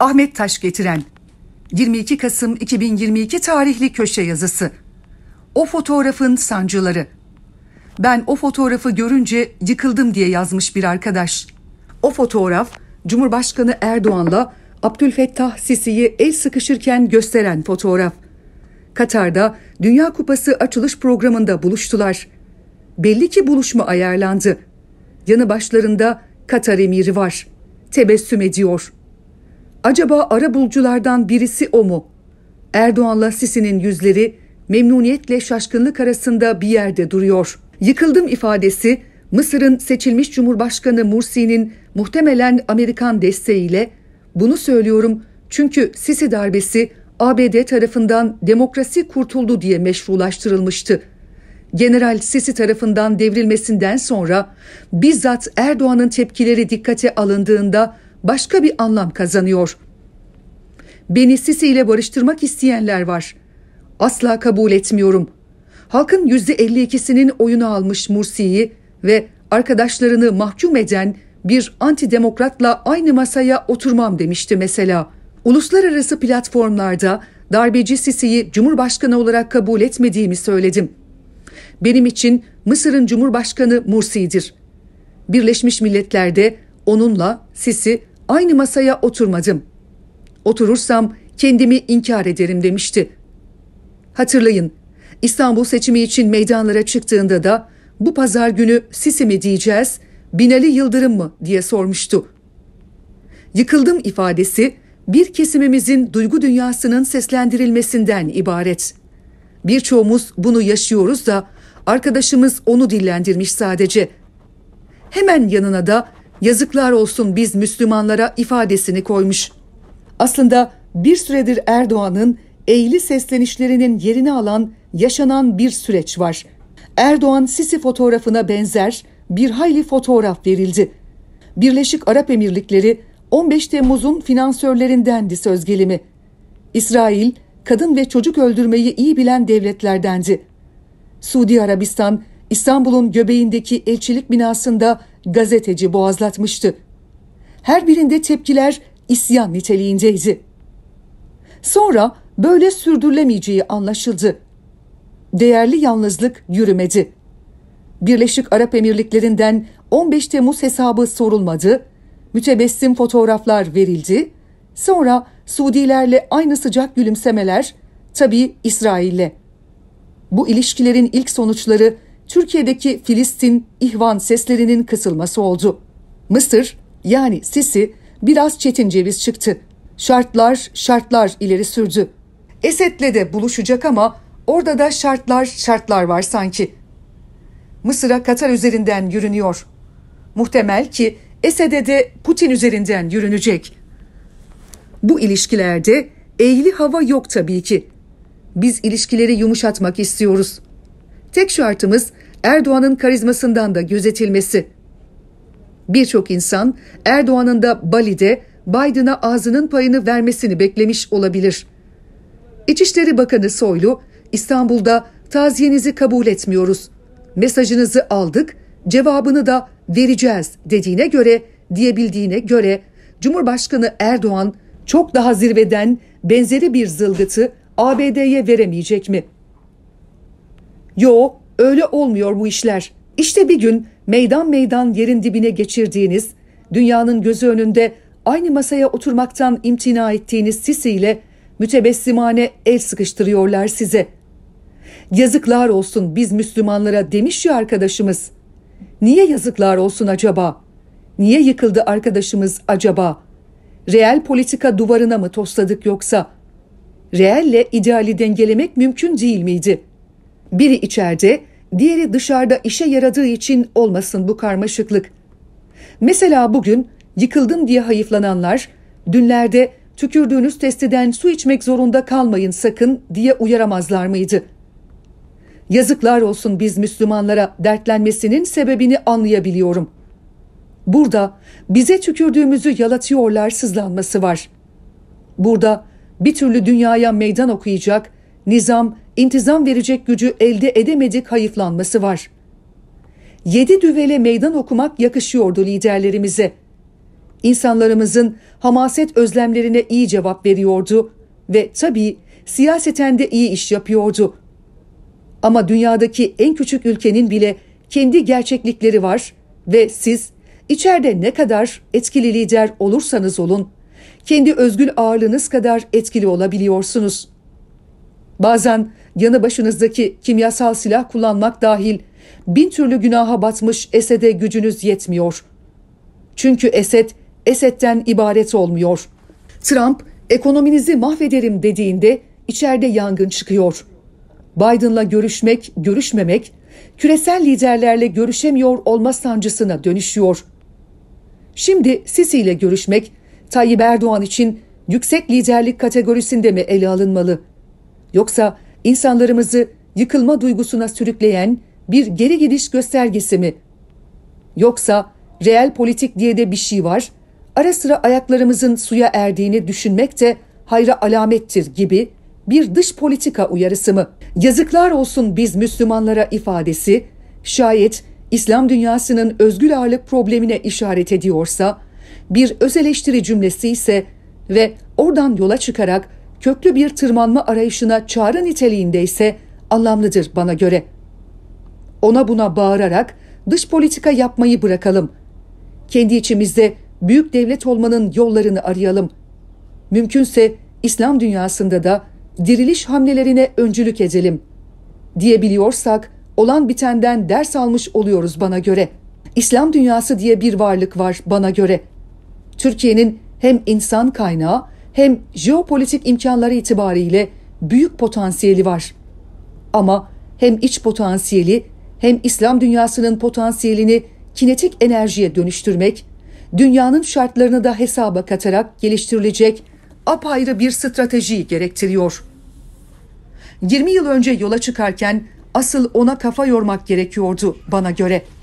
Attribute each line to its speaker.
Speaker 1: Ahmet Taş getiren 22 Kasım 2022 tarihli köşe yazısı. O fotoğrafın sancıları. Ben o fotoğrafı görünce yıkıldım diye yazmış bir arkadaş. O fotoğraf Cumhurbaşkanı Erdoğan'la Abdülfettah Sisi'yi el sıkışırken gösteren fotoğraf. Katar'da Dünya Kupası açılış programında buluştular. Belli ki buluşma ayarlandı. Yanı başlarında Katar emiri var. Tebessüm ediyor.'' Acaba ara bulculardan birisi o mu? Erdoğan'la Sisi'nin yüzleri memnuniyetle şaşkınlık arasında bir yerde duruyor. Yıkıldım ifadesi Mısır'ın seçilmiş Cumhurbaşkanı Mursi'nin muhtemelen Amerikan desteğiyle bunu söylüyorum çünkü Sisi darbesi ABD tarafından demokrasi kurtuldu diye meşrulaştırılmıştı. General Sisi tarafından devrilmesinden sonra bizzat Erdoğan'ın tepkileri dikkate alındığında başka bir anlam kazanıyor. Beni Sisi ile barıştırmak isteyenler var. Asla kabul etmiyorum. Halkın yüzde 52'sinin oyunu almış Mursi'yi ve arkadaşlarını mahkum eden bir antidemokratla aynı masaya oturmam demişti mesela. Uluslararası platformlarda darbeci Sisi'yi Cumhurbaşkanı olarak kabul etmediğimi söyledim. Benim için Mısır'ın Cumhurbaşkanı Mursi'dir. Birleşmiş Milletler'de onunla Sisi aynı masaya oturmadım. Oturursam kendimi inkar ederim demişti. Hatırlayın, İstanbul seçimi için meydanlara çıktığında da bu pazar günü Sisi mi diyeceğiz, Binali Yıldırım mı diye sormuştu. Yıkıldım ifadesi bir kesimimizin duygu dünyasının seslendirilmesinden ibaret. Birçoğumuz bunu yaşıyoruz da arkadaşımız onu dillendirmiş sadece. Hemen yanına da yazıklar olsun biz Müslümanlara ifadesini koymuş. Aslında bir süredir Erdoğan'ın eğli seslenişlerinin yerini alan yaşanan bir süreç var. Erdoğan Sisi fotoğrafına benzer bir hayli fotoğraf verildi. Birleşik Arap Emirlikleri 15 Temmuz'un finansörlerindendi söz gelimi. İsrail kadın ve çocuk öldürmeyi iyi bilen devletlerdendi. Suudi Arabistan İstanbul'un göbeğindeki elçilik binasında gazeteci boğazlatmıştı. Her birinde tepkiler isyan niteliğindeydi. Sonra böyle sürdürülemeyeceği anlaşıldı. Değerli yalnızlık yürümedi. Birleşik Arap Emirlikleri'nden 15 Temmuz hesabı sorulmadı, mütebessim fotoğraflar verildi, sonra Suudilerle aynı sıcak gülümsemeler, tabii İsrail'le. Bu ilişkilerin ilk sonuçları Türkiye'deki Filistin ihvan seslerinin kısılması oldu. Mısır yani Sisi biraz çetin ceviz çıktı. Şartlar şartlar ileri sürdü. Esed'le de buluşacak ama orada da şartlar şartlar var sanki. Mısır'a Katar üzerinden yürünüyor. Muhtemel ki Esed'e de Putin üzerinden yürünecek. Bu ilişkilerde eğili hava yok tabii ki. Biz ilişkileri yumuşatmak istiyoruz. Tek şartımız Erdoğan'ın karizmasından da gözetilmesi. Birçok insan Erdoğan'ın da Bali'de Biden'a ağzının payını vermesini beklemiş olabilir. İçişleri Bakanı Soylu, İstanbul'da taziyenizi kabul etmiyoruz. Mesajınızı aldık, cevabını da vereceğiz dediğine göre, diyebildiğine göre Cumhurbaşkanı Erdoğan çok daha zirveden benzeri bir zılgıtı ABD'ye veremeyecek mi? Yo, Öyle olmuyor bu işler. İşte bir gün meydan meydan yerin dibine geçirdiğiniz, dünyanın gözü önünde aynı masaya oturmaktan imtina ettiğiniz Sisi ile mütebessimane el sıkıştırıyorlar size. Yazıklar olsun biz Müslümanlara demiş ya arkadaşımız. Niye yazıklar olsun acaba? Niye yıkıldı arkadaşımız acaba? Reel politika duvarına mı tosladık yoksa? Reelle ideali dengelemek mümkün değil miydi?'' Biri içeride, diğeri dışarıda işe yaradığı için olmasın bu karmaşıklık. Mesela bugün yıkıldım diye hayıflananlar, dünlerde tükürdüğünüz testiden su içmek zorunda kalmayın sakın diye uyaramazlar mıydı? Yazıklar olsun biz Müslümanlara dertlenmesinin sebebini anlayabiliyorum. Burada bize tükürdüğümüzü yalatıyorlar sızlanması var. Burada bir türlü dünyaya meydan okuyacak, nizam intizam verecek gücü elde edemedik hayıflanması var. Yedi düvele meydan okumak yakışıyordu liderlerimize. İnsanlarımızın hamaset özlemlerine iyi cevap veriyordu ve tabii siyaseten de iyi iş yapıyordu. Ama dünyadaki en küçük ülkenin bile kendi gerçeklikleri var ve siz içeride ne kadar etkili lider olursanız olun, kendi özgül ağırlığınız kadar etkili olabiliyorsunuz. Bazen yanı başınızdaki kimyasal silah kullanmak dahil bin türlü günaha batmış Esed'e gücünüz yetmiyor. Çünkü Esed, Esed'den ibaret olmuyor. Trump, ekonominizi mahvederim dediğinde içeride yangın çıkıyor. Biden'la görüşmek, görüşmemek, küresel liderlerle görüşemiyor olma sancısına dönüşüyor. Şimdi Sisi ile görüşmek, Tayyip Erdoğan için yüksek liderlik kategorisinde mi ele alınmalı? Yoksa insanlarımızı yıkılma duygusuna sürükleyen bir geri gidiş göstergesi mi? Yoksa reel politik diye de bir şey var. Ara sıra ayaklarımızın suya erdiğini düşünmek de hayra alamettir gibi bir dış politika uyarısı mı? Yazıklar olsun biz Müslümanlara ifadesi şayet İslam dünyasının özgür ağırlık problemine işaret ediyorsa, bir öz eleştiri cümlesi ise ve oradan yola çıkarak köklü bir tırmanma arayışına çağrı niteliğinde ise anlamlıdır bana göre. Ona buna bağırarak dış politika yapmayı bırakalım. Kendi içimizde büyük devlet olmanın yollarını arayalım. Mümkünse İslam dünyasında da diriliş hamlelerine öncülük edelim. Diyebiliyorsak olan bitenden ders almış oluyoruz bana göre. İslam dünyası diye bir varlık var bana göre. Türkiye'nin hem insan kaynağı hem jeopolitik imkanları itibariyle büyük potansiyeli var. Ama hem iç potansiyeli hem İslam dünyasının potansiyelini kinetik enerjiye dönüştürmek, dünyanın şartlarını da hesaba katarak geliştirilecek apayrı bir stratejiyi gerektiriyor. 20 yıl önce yola çıkarken asıl ona kafa yormak gerekiyordu bana göre.''